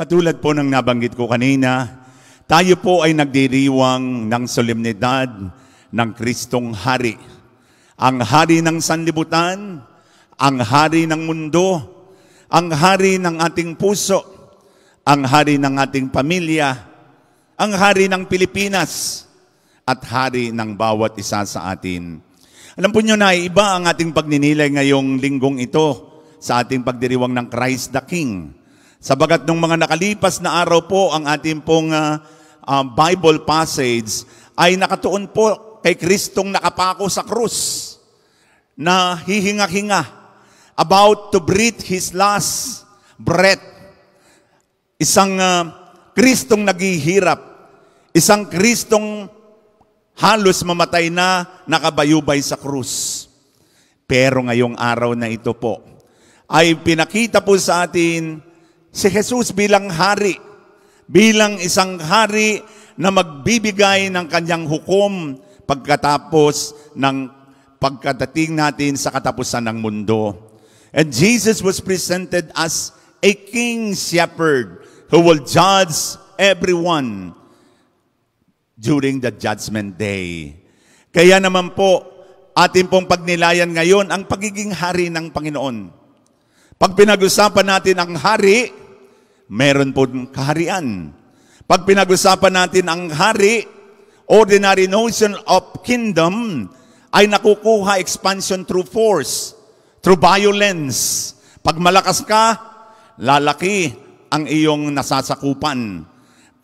Katulad po ng nabanggit ko kanina, tayo po ay nagdiriwang ng solemnidad ng Kristong Hari. Ang Hari ng Sanlibutan, ang Hari ng mundo, ang Hari ng ating puso, ang Hari ng ating pamilya, ang Hari ng Pilipinas, at Hari ng bawat isa sa atin. Alam po nyo na iba ang ating pagninilay ngayong linggong ito sa ating pagdiriwang ng Christ the King. Sabagat nung mga nakalipas na araw po ang ating pong uh, uh, Bible passage ay nakatuon po kay Kristong nakapako sa krus na hihinga-hinga about to breathe his last breath. Isang uh, Kristong naghihirap. Isang Kristong halos mamatay na nakabayubay sa krus. Pero ngayong araw na ito po, ay pinakita po sa atin si Jesus bilang hari, bilang isang hari na magbibigay ng kanyang hukom pagkatapos ng pagkadating natin sa katapusan ng mundo. And Jesus was presented as a king shepherd who will judge everyone during the judgment day. Kaya naman po, atin pong pagnilayan ngayon ang pagiging hari ng Panginoon. Pag pinag-usapan natin ang hari, meron po kaharian. Pag pinag-usapan natin ang hari, ordinary notion of kingdom ay nakukuha expansion through force, through violence. Pag malakas ka, lalaki ang iyong nasasakupan.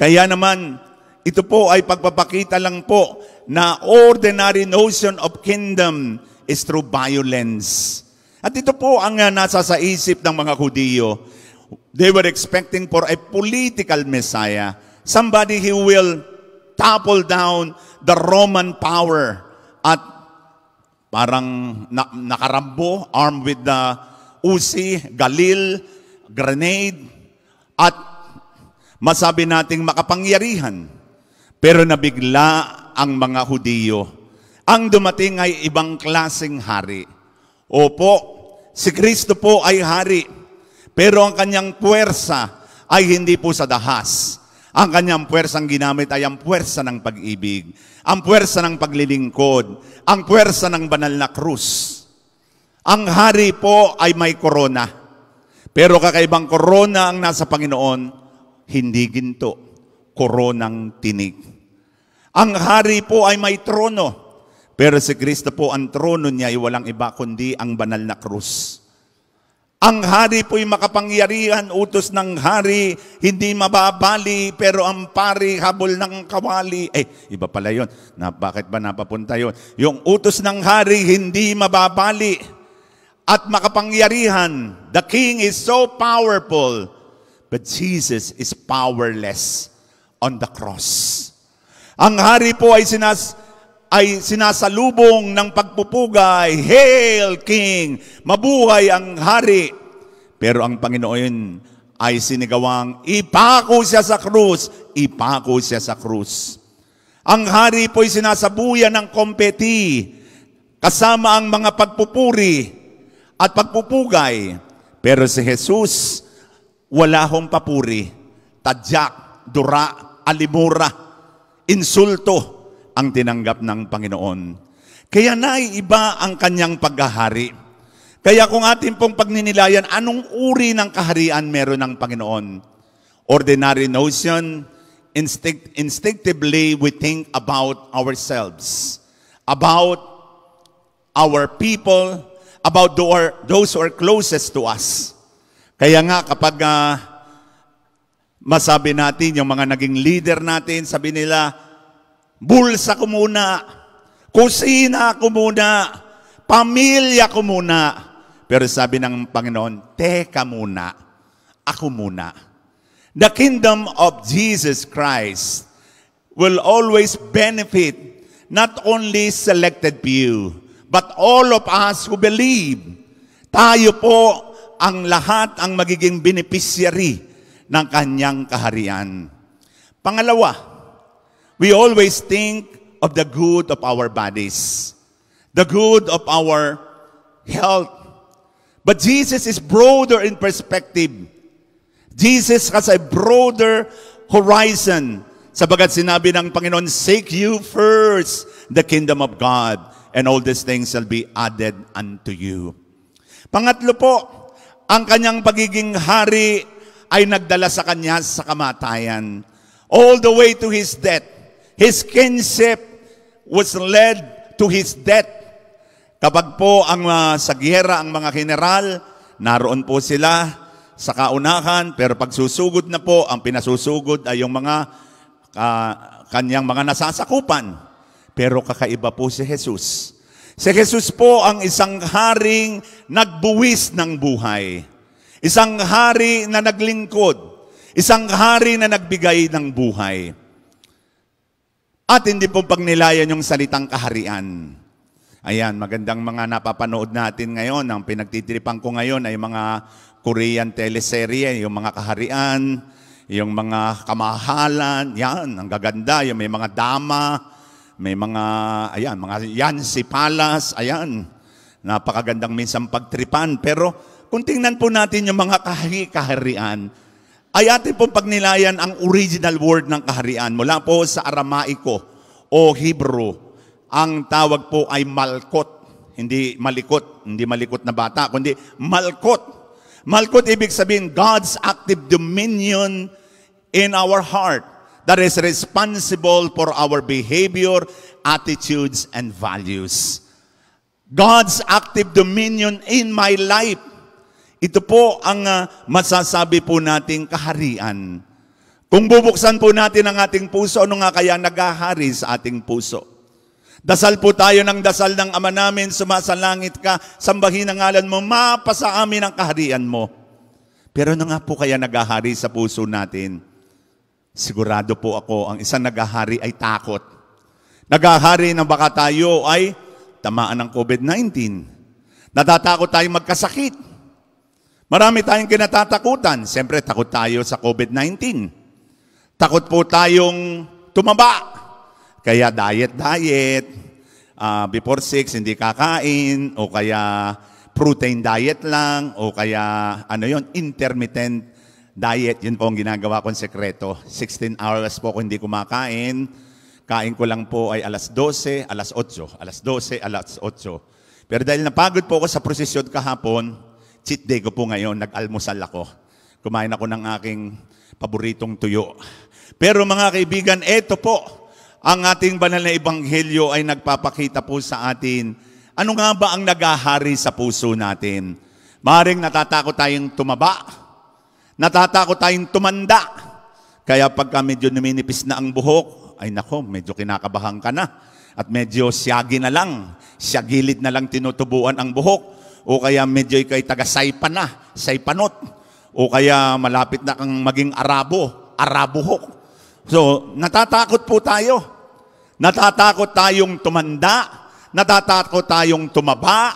Kaya naman, ito po ay pagpapakita lang po na ordinary notion of kingdom is through violence. At ito po ang ah, nasa sa isip ng mga Hudiyo. They were expecting for a political Messiah. Somebody who will topple down the Roman power at parang na, nakarambo, armed with the Uzi, Galil, grenade, at masabi nating makapangyarihan. Pero nabigla ang mga Hudiyo. Ang dumating ay ibang klasing hari. Opo, Si Kristo po ay hari, pero ang kanyang puwersa ay hindi po sa dahas. Ang kanyang puwersang ginamit ay ang puwersa ng pag-ibig, ang puwersa ng paglilingkod, ang puwersa ng banal na krus. Ang hari po ay may korona. Pero kakaibang korona ang nasa Panginoon, hindi ginto, koronang tinig. Ang hari po ay may trono. Pero si Kristo po, ang trono niya ay walang iba kundi ang banal na krus. Ang hari po'y makapangyarihan, utos ng hari, hindi mababali, pero ang pari, habol ng kawali. Eh, iba pala yun. Na, bakit ba napapunta yun? Yung utos ng hari, hindi mababali at makapangyarihan. The king is so powerful, but Jesus is powerless on the cross. Ang hari po ay sinas ay sinasalubong ng pagpupugay, Hail King! Mabuhay ang hari! Pero ang Panginoon ay sinigawang, ipako siya sa krus, ipako siya sa krus. Ang hari po'y sinasabuyan ng kompeti, kasama ang mga pagpupuri at pagpupugay. Pero si Jesus, wala hong papuri, tadyak, dura, alimura, insulto, ang tinanggap ng Panginoon. Kaya naiiba ang kanyang paghahari. Kaya kung atin pong pagninilayan, anong uri ng kaharian meron ng Panginoon? Ordinary notion, instinct, instinctively we think about ourselves, about our people, about those who are closest to us. Kaya nga kapag uh, masabi natin, yung mga naging leader natin, sabi nila, bulsa ko muna, kusina ko muna, pamilya ko muna. Pero sabi ng Panginoon, teka muna, ako muna. The kingdom of Jesus Christ will always benefit not only selected few, but all of us who believe. Tayo po ang lahat ang magiging beneficiary ng kanyang kaharian. Pangalawa, we always think of the good of our bodies, the good of our health. But Jesus is broader in perspective. Jesus has a broader horizon sabagat sinabi ng Panginoon, Seek you first the kingdom of God and all these things shall be added unto you. Pangatlo po, ang kanyang pagiging hari ay nagdala sa kanya sa kamatayan all the way to his death. His kinship was led to his death. Kapag po ang uh, sa giyera ang mga general, naroon po sila sa kaunahan, pero pag susugod na po, ang pinasusugod ay yung mga uh, kanyang mga nasasakupan. Pero kakaiba po si Jesus. Si Jesus po ang isang haring nagbuwis ng buhay. Isang hari na naglingkod. Isang hari na nagbigay ng buhay at hindi po pagnilayan yung salitang kaharian. Ayan, magandang mga napapanood natin ngayon. Ang pinagtitripang ko ngayon ay mga Korean teleserye, yung mga kaharian, yung mga kamahalan, yan, ang gaganda, yung may mga dama, may mga, ayan, mga yan, si Palas, ayan, napakagandang minsan pagtripan. Pero kung tingnan po natin yung mga kahari-kaharian, ay atin pong pagnilayan ang original word ng kaharian mula po sa Aramaiko o Hebrew. Ang tawag po ay malkot, hindi malikot, hindi malikot na bata, kundi malkot. Malkot ibig sabihin God's active dominion in our heart that is responsible for our behavior, attitudes, and values. God's active dominion in my life ito po ang uh, masasabi po nating kaharian. Kung bubuksan po natin ang ating puso, ano nga kaya naghahari sa ating puso? Dasal po tayo ng dasal ng Ama namin, sumasalangit ka, sambahin ang ngalan mo, mapasa amin ang kaharian mo. Pero ano nga po kaya naghahari sa puso natin? Sigurado po ako, ang isang naghahari ay takot. Naghahari na baka tayo ay tamaan ng COVID-19. Natatakot tayong magkasakit. Marami tayong kinatatakutan. Siyempre, takot tayo sa COVID-19. Takot po tayong tumaba. Kaya diet-diet, uh, ah, before 6 hindi kakain, o kaya protein diet lang, o kaya ano yon intermittent diet. Yun po ang ginagawa kong sekreto. 16 hours po ako hindi kumakain. Kain ko lang po ay alas 12, alas 8, alas 12, alas 8. Pero dahil napagod po ako sa prosesyon kahapon, cheat day ko po ngayon, nag-almusal ako. Kumain ako ng aking paboritong tuyo. Pero mga kaibigan, eto po, ang ating banal na ebanghelyo ay nagpapakita po sa atin, ano nga ba ang nagahari sa puso natin? Maring natatakot tayong tumaba, natatakot tayong tumanda. Kaya pagka medyo numinipis na ang buhok, ay nako, medyo kinakabahan ka na. At medyo siyagi na lang, siyagilid na lang tinutubuan ang buhok o kaya medyo ikay taga Saipan na, Saipanot, o kaya malapit na kang maging Arabo, Arabohok. So, natatakot po tayo. Natatakot tayong tumanda, natatakot tayong tumaba,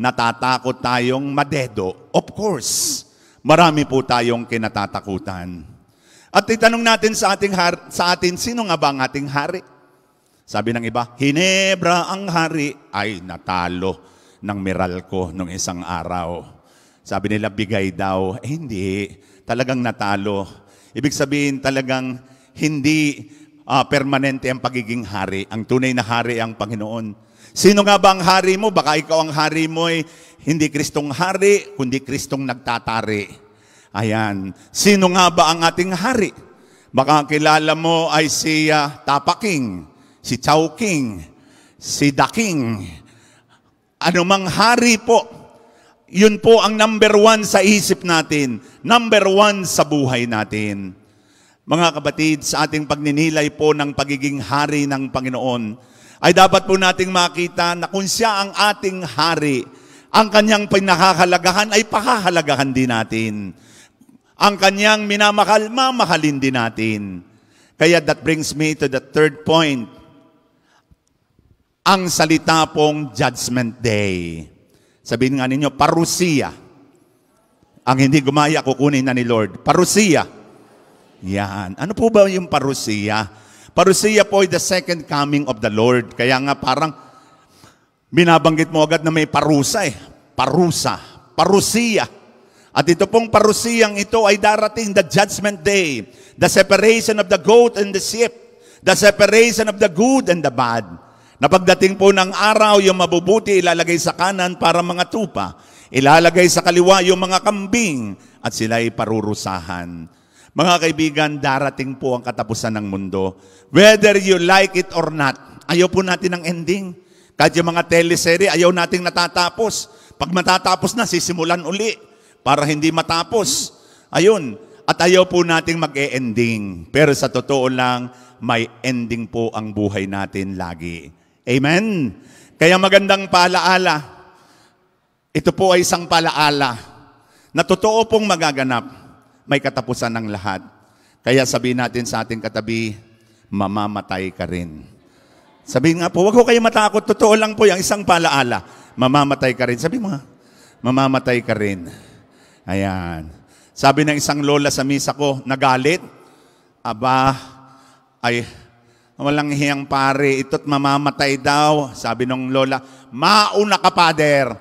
natatakot tayong madedo. Of course, marami po tayong kinatatakutan. At itanong natin sa ating har- sa atin sino nga ba ang ating hari? Sabi ng iba, Hinebra ang hari ay natalo ng Meralco nung isang araw. Sabi nila, bigay daw. Eh, hindi. Talagang natalo. Ibig sabihin talagang hindi uh, permanente ang pagiging hari. Ang tunay na hari ang Panginoon. Sino nga ba ang hari mo? Baka ikaw ang hari mo ay eh. hindi Kristong hari, kundi Kristong nagtatari. Ayan. Sino nga ba ang ating hari? Baka kilala mo ay si uh, Tapaking, si Chowking, si Daking, Anumang hari po, yun po ang number one sa isip natin, number one sa buhay natin. Mga kapatid, sa ating pagninilay po ng pagiging hari ng Panginoon, ay dapat po nating makita na kung siya ang ating hari, ang kanyang pinakahalagahan ay pakahalagahan din natin. Ang kanyang minamahal, mamahalin din natin. Kaya that brings me to the third point ang salita pong Judgment Day. Sabihin nga ninyo, parusia. Ang hindi gumaya, kukunin na ni Lord. Parusia. Yan. Ano po ba yung parusia? Parusia po ay the second coming of the Lord. Kaya nga parang binabanggit mo agad na may parusa eh. Parusa. Parusia. At ito pong parusiyang ito ay darating the judgment day. The separation of the goat and the sheep. The separation of the good and the bad na pagdating po ng araw, yung mabubuti ilalagay sa kanan para mga tupa, ilalagay sa kaliwa yung mga kambing, at sila ay parurusahan. Mga kaibigan, darating po ang katapusan ng mundo. Whether you like it or not, ayaw po natin ang ending. Kahit yung mga teleserye, ayaw nating natatapos. Pag matatapos na, sisimulan uli para hindi matapos. Ayun, at ayaw po nating mag-e-ending. Pero sa totoo lang, may ending po ang buhay natin lagi. Amen. Kaya magandang paalaala. Ito po ay isang paalaala na totoo pong magaganap. May katapusan ng lahat. Kaya sabihin natin sa ating katabi, mamamatay ka rin. Sabihin nga po, wag ko kayo matakot. Totoo lang po yung isang paalaala. Mamamatay ka rin. Sabi mo, mamamatay ka rin. Ayan. Sabi ng isang lola sa misa ko, nagalit, aba, ay walang hiyang pare, ito't mamamatay daw. Sabi nung lola, mauna ka father,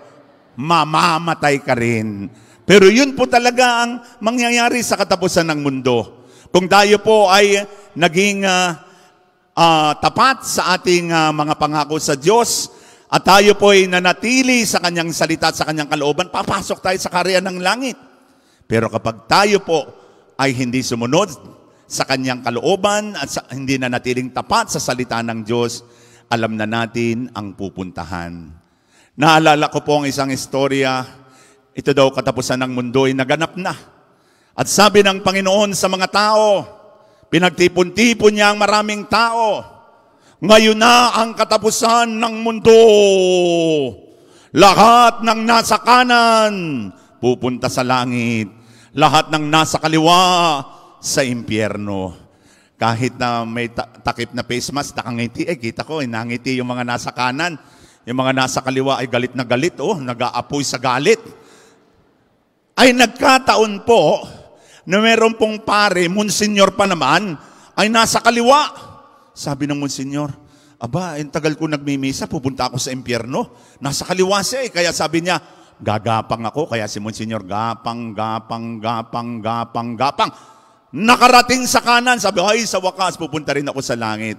mamamatay ka rin. Pero yun po talaga ang mangyayari sa katapusan ng mundo. Kung tayo po ay naging uh, uh, tapat sa ating uh, mga pangako sa Diyos, at tayo po ay nanatili sa kanyang salita at sa kanyang kalooban, papasok tayo sa karya ng langit. Pero kapag tayo po ay hindi sumunod sa kanyang kalooban at sa, hindi na natiling tapat sa salita ng Diyos, alam na natin ang pupuntahan. Naalala ko po ang isang istorya, ito daw katapusan ng mundo ay naganap na. At sabi ng Panginoon sa mga tao, pinagtipon-tipon niya ang maraming tao, ngayon na ang katapusan ng mundo. Lahat ng nasa kanan, pupunta sa langit. Lahat ng nasa kaliwa, sa impyerno. Kahit na may ta- takip na face mask, nakangiti, eh kita ko, eh, nangiti yung mga nasa kanan. Yung mga nasa kaliwa ay galit na galit, oh, nag-aapoy sa galit. Ay nagkataon po na meron pong pare, Monsignor pa naman, ay nasa kaliwa. Sabi ng Monsignor, Aba, eh, ang tagal ko nagmimisa, pupunta ako sa impyerno. Nasa kaliwa siya eh. Kaya sabi niya, gagapang ako. Kaya si Monsignor, gapang, gapang, gapang, gapang, gapang nakarating sa kanan, sabi, ay, sa wakas, pupunta rin ako sa langit.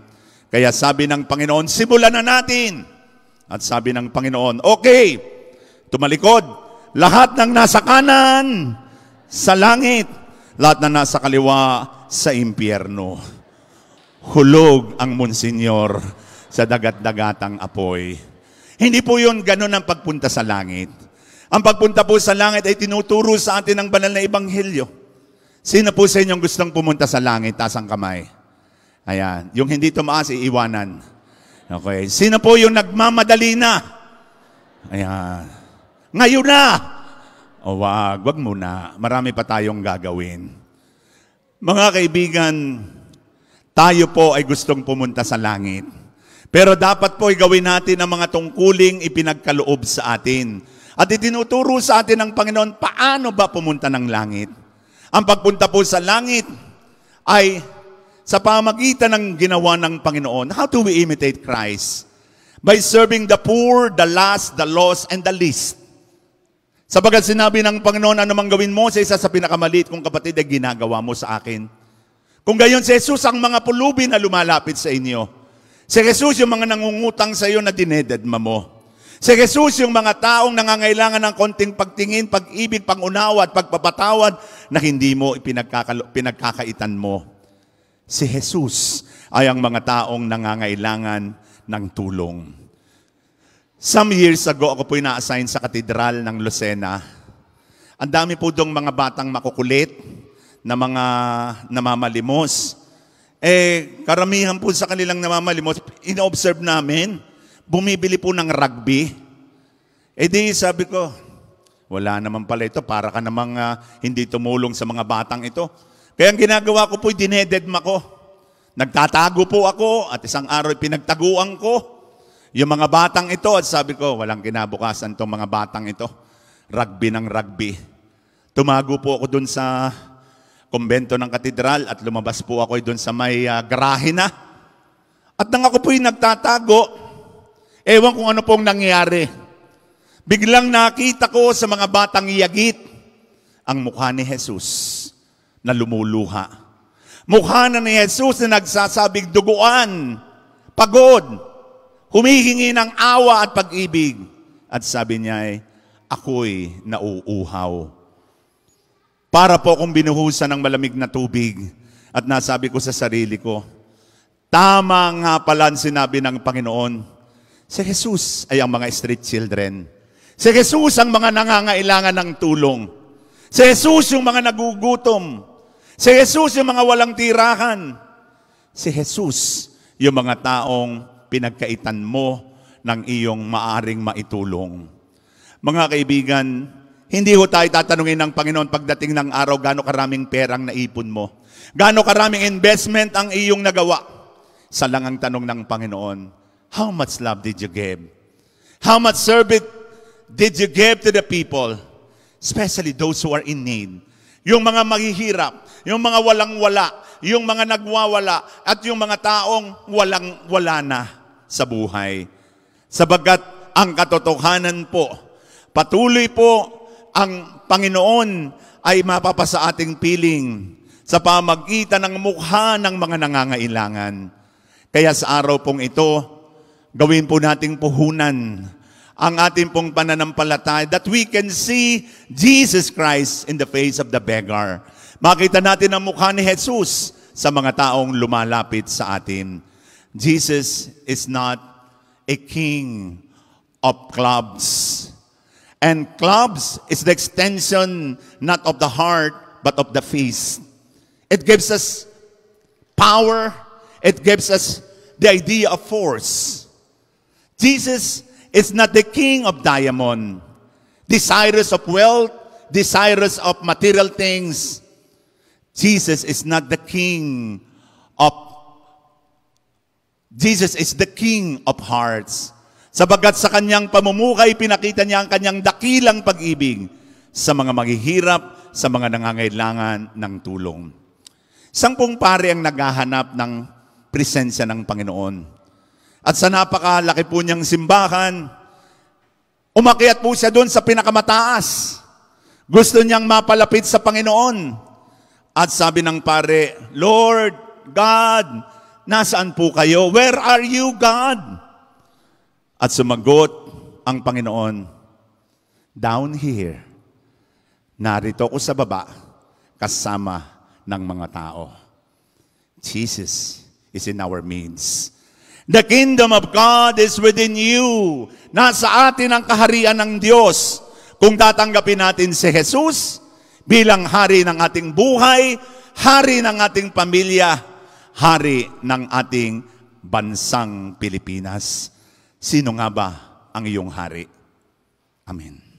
Kaya sabi ng Panginoon, simulan na natin. At sabi ng Panginoon, okay, tumalikod, lahat ng nasa kanan, sa langit, lahat na nasa kaliwa, sa impyerno. Hulog ang Monsignor sa dagat-dagatang apoy. Hindi po yun ganun ang pagpunta sa langit. Ang pagpunta po sa langit ay tinuturo sa atin ng banal na ebanghelyo. Sino po sa inyong gustong pumunta sa langit? Taas ang kamay. Ayan. Yung hindi tumaas, iiwanan. Okay. Sino po yung nagmamadali na? Ayan. Ngayon na! O wag, wag muna. Marami pa tayong gagawin. Mga kaibigan, tayo po ay gustong pumunta sa langit. Pero dapat po ay gawin natin ang mga tungkuling ipinagkaloob sa atin. At itinuturo sa atin ng Panginoon, paano ba pumunta ng langit? Ang pagpunta po sa langit ay sa pamagitan ng ginawa ng Panginoon. How do we imitate Christ? By serving the poor, the last, the lost, and the least. Sabagat sinabi ng Panginoon, ano mang gawin mo sa isa sa pinakamaliit kong kapatid ay ginagawa mo sa akin. Kung gayon si Jesus ang mga pulubi na lumalapit sa inyo. Si Jesus yung mga nangungutang sa iyo na dinededma mo. Si Jesus, yung mga taong nangangailangan ng konting pagtingin, pag-ibig, pangunawa at pagpapatawad na hindi mo pinagkakaitan mo. Si Jesus ay ang mga taong nangangailangan ng tulong. Some years ago, ako po'y na-assign sa katedral ng Lucena. Ang dami po dong mga batang makukulit na mga namamalimos. Eh, karamihan po sa kanilang namamalimos, inobserve namin, bumibili po ng rugby. E di sabi ko, wala naman pala ito, para ka namang uh, hindi tumulong sa mga batang ito. Kaya ang ginagawa ko po, dinededma ko. Nagtatago po ako at isang araw pinagtaguan ko yung mga batang ito at sabi ko, walang kinabukasan tong mga batang ito. Rugby ng rugby. Tumago po ako dun sa kumbento ng katedral at lumabas po ako doon sa may uh, ah, grahe na. At nang ako po'y nagtatago, Ewan kung ano pong nangyari. Biglang nakita ko sa mga batang yagit ang mukha ni Jesus na lumuluha. Mukha na ni Jesus na nagsasabig duguan, pagod, humihingi ng awa at pag-ibig. At sabi niya ay, ako'y nauuhaw. Para po akong binuhusan ng malamig na tubig at nasabi ko sa sarili ko, tama nga pala ang sinabi ng Panginoon Si Jesus ay ang mga street children. Si Jesus ang mga nangangailangan ng tulong. Si Jesus yung mga nagugutom. Si Jesus yung mga walang tirahan. Si Jesus yung mga taong pinagkaitan mo ng iyong maaring maitulong. Mga kaibigan, hindi ho tayo tatanungin ng Panginoon pagdating ng araw gaano karaming perang naipon mo. Gaano karaming investment ang iyong nagawa. Sa langang tanong ng Panginoon, How much love did you give? How much service did you give to the people? Especially those who are in need. Yung mga maghihirap, yung mga walang-wala, yung mga nagwawala, at yung mga taong walang-wala na sa buhay. Sabagat ang katotohanan po, patuloy po ang Panginoon ay mapapa sa ating piling sa pamagitan ng mukha ng mga nangangailangan. Kaya sa araw pong ito, gawin po nating puhunan ang ating pong pananampalataya that we can see Jesus Christ in the face of the beggar. Makita natin ang mukha ni Jesus sa mga taong lumalapit sa atin. Jesus is not a king of clubs. And clubs is the extension not of the heart but of the face. It gives us power. It gives us the idea of force. Jesus is not the king of diamond, desirous of wealth, desirous of material things. Jesus is not the king of Jesus is the king of hearts. Sabagat sa kanyang pamumukay, pinakita niya ang kanyang dakilang pag-ibig sa mga maghihirap, sa mga nangangailangan ng tulong. Sampung pare ang naghahanap ng presensya ng Panginoon. At sa napakalaki po niyang simbahan, umakyat po siya doon sa pinakamataas. Gusto niyang mapalapit sa Panginoon. At sabi ng pare, Lord, God, nasaan po kayo? Where are you, God? At sumagot ang Panginoon, Down here, narito ko sa baba, kasama ng mga tao. Jesus is in our means. The kingdom of God is within you. Nasa atin ang kaharian ng Diyos. Kung tatanggapin natin si Jesus bilang hari ng ating buhay, hari ng ating pamilya, hari ng ating bansang Pilipinas. Sino nga ba ang iyong hari? Amen.